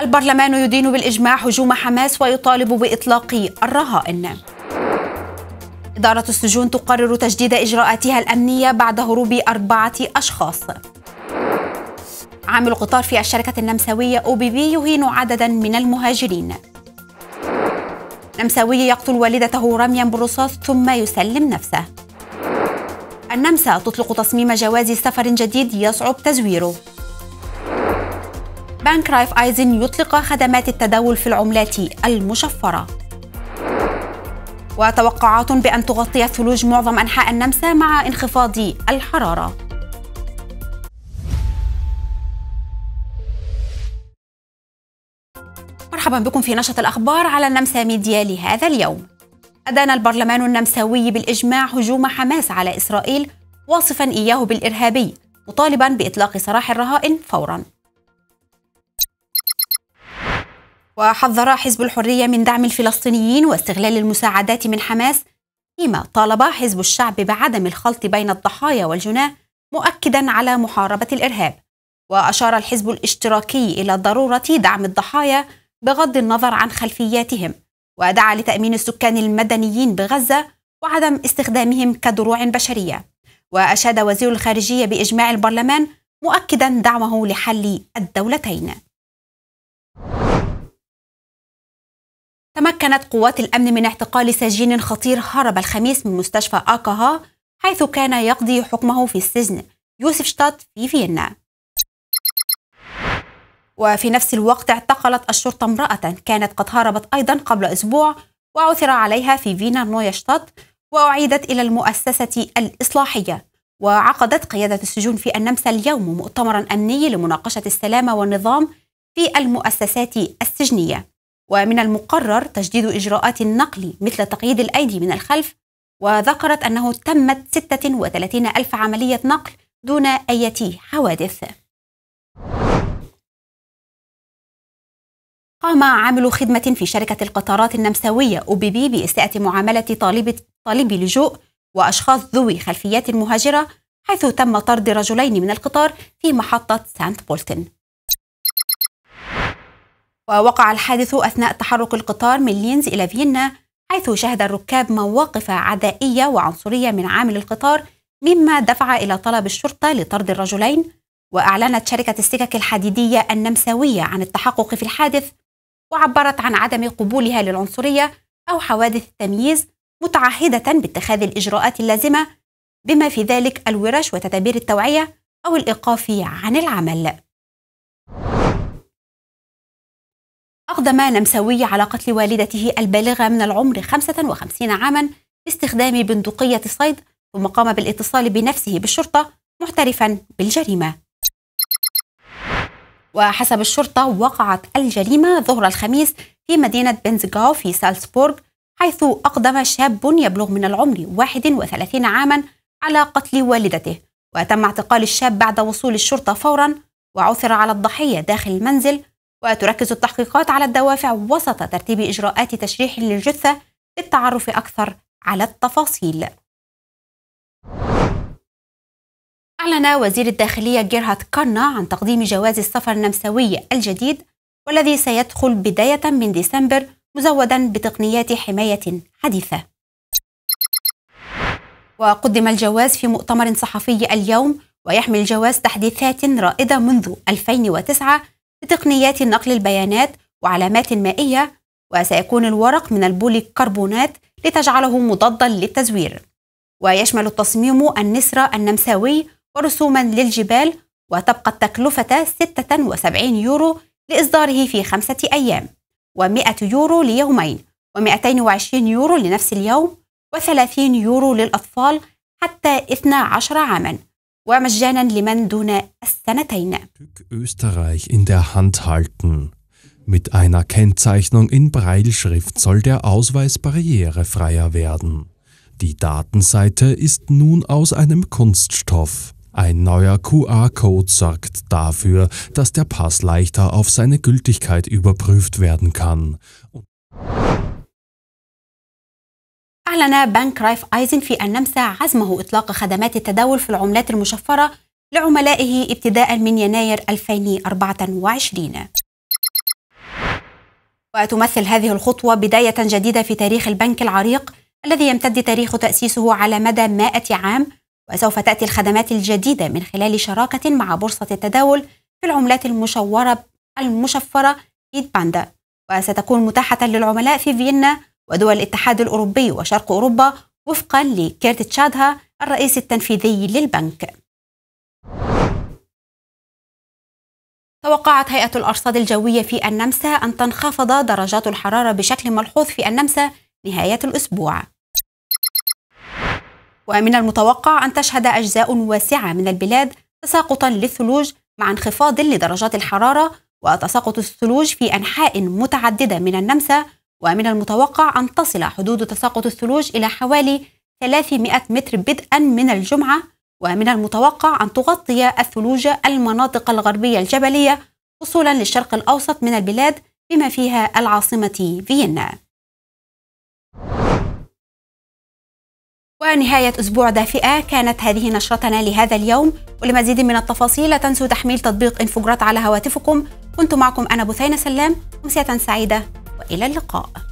البرلمان يدين بالإجماع هجوم حماس ويطالب بإطلاق الرهائن إدارة السجون تقرر تجديد إجراءاتها الأمنية بعد هروب أربعة أشخاص عامل قطار في الشركة النمساوية أو بي بي يهين عددا من المهاجرين نمساوي يقتل والدته رميا بالرصاص ثم يسلم نفسه النمسا تطلق تصميم جواز سفر جديد يصعب تزويره بنك رايف ايزن يطلق خدمات التداول في العملات المشفرة وتوقعات بأن تغطي الثلوج معظم أنحاء النمسا مع انخفاض الحرارة مرحبا بكم في نشرة الأخبار على النمسا ميديا لهذا اليوم أدان البرلمان النمساوي بالإجماع هجوم حماس على إسرائيل واصفا إياه بالإرهابي مطالبا بإطلاق سراح الرهائن فوراً وحذر حزب الحرية من دعم الفلسطينيين واستغلال المساعدات من حماس فيما طالب حزب الشعب بعدم الخلط بين الضحايا والجناه مؤكدا على محاربة الإرهاب وأشار الحزب الاشتراكي إلى ضرورة دعم الضحايا بغض النظر عن خلفياتهم ودعا لتأمين السكان المدنيين بغزة وعدم استخدامهم كدروع بشرية وأشاد وزير الخارجية بإجماع البرلمان مؤكدا دعمه لحل الدولتين تمكنت قوات الأمن من اعتقال سجين خطير هرب الخميس من مستشفى آكاها حيث كان يقضي حكمه في السجن يوسف شتات في فيينا وفي نفس الوقت اعتقلت الشرطة امرأة كانت قد هربت أيضا قبل أسبوع وعثر عليها في فينا نويا شتات وأعيدت إلى المؤسسة الإصلاحية وعقدت قيادة السجون في النمسا اليوم مؤتمرا أمني لمناقشة السلام والنظام في المؤسسات السجنية ومن المقرر تجديد إجراءات النقل مثل تقييد الأيدي من الخلف وذكرت أنه تمت 36 ألف عملية نقل دون أي حوادث قام عامل خدمة في شركة القطارات النمساوية أوبيبي بإساءة معاملة طالب طالبي لجوء وأشخاص ذوي خلفيات مهاجرة حيث تم طرد رجلين من القطار في محطة سانت بولتن ووقع الحادث أثناء تحرك القطار من لينز إلى فيينا حيث شهد الركاب مواقف عدائية وعنصرية من عامل القطار مما دفع إلى طلب الشرطة لطرد الرجلين وأعلنت شركة السكك الحديدية النمساوية عن التحقق في الحادث وعبرت عن عدم قبولها للعنصرية أو حوادث التمييز متعهدة باتخاذ الإجراءات اللازمة بما في ذلك الورش وتدابير التوعية أو الإيقاف عن العمل أقدم نمساوي على قتل والدته البالغة من العمر 55 عاما باستخدام بندقية صيد ثم قام بالاتصال بنفسه بالشرطة معترفا بالجريمة وحسب الشرطة وقعت الجريمة ظهر الخميس في مدينة بنزغاو في سالسبورغ حيث أقدم شاب يبلغ من العمر 31 عاما على قتل والدته وتم اعتقال الشاب بعد وصول الشرطة فورا وعثر على الضحية داخل المنزل وتركز التحقيقات على الدوافع وسط ترتيب إجراءات تشريح للجثة للتعرف أكثر على التفاصيل أعلن وزير الداخلية جيرهارد كارنا عن تقديم جواز السفر النمساوي الجديد والذي سيدخل بداية من ديسمبر مزودا بتقنيات حماية حديثة وقدم الجواز في مؤتمر صحفي اليوم ويحمل الجواز تحديثات رائدة منذ 2009 بتقنيات نقل البيانات وعلامات مائية وسيكون الورق من البوليكربونات لتجعله مضادا للتزوير ويشمل التصميم النسر النمساوي ورسوما للجبال وتبقى التكلفة 76 يورو لإصداره في خمسة أيام و100 يورو ليومين و220 يورو لنفس اليوم و30 يورو للأطفال حتى 12 عاماً ومجانا لمن دون السنتين. Stück Österreich in der Hand halten. Mit einer Kennzeichnung in Breilschrift soll der Ausweis barrierefreier werden. Die Datenseite ist nun aus einem Kunststoff. Ein neuer QR-Code sorgt dafür, dass der Pass leichter auf seine Gültigkeit überprüft werden kann. أعلن بنك رايف آيزن في النمسا عزمه إطلاق خدمات التداول في العملات المشفرة لعملائه ابتداء من يناير 2024 وتمثل هذه الخطوة بداية جديدة في تاريخ البنك العريق الذي يمتد تاريخ تأسيسه على مدى 100 عام وسوف تأتي الخدمات الجديدة من خلال شراكة مع بورصة التداول في العملات المشورة المشفرة إيد باندا وستكون متاحة للعملاء في فيينا ودول الاتحاد الأوروبي وشرق أوروبا وفقا لكيرت تشادها الرئيس التنفيذي للبنك توقعت هيئة الأرصاد الجوية في النمسا أن تنخفض درجات الحرارة بشكل ملحوظ في النمسا نهاية الأسبوع ومن المتوقع أن تشهد أجزاء واسعة من البلاد تساقطا للثلوج مع انخفاض لدرجات الحرارة وتساقط الثلوج في أنحاء متعددة من النمسا ومن المتوقع أن تصل حدود تساقط الثلوج إلى حوالي 300 متر بدءا من الجمعة ومن المتوقع أن تغطي الثلوج المناطق الغربية الجبلية وصولا للشرق الأوسط من البلاد بما فيها العاصمة فيينا ونهاية أسبوع دافئة كانت هذه نشرتنا لهذا اليوم ولمزيد من التفاصيل لا تنسوا تحميل تطبيق إنفوجرات على هواتفكم كنت معكم أنا بثينة سلام أمسية سعيدة والى اللقاء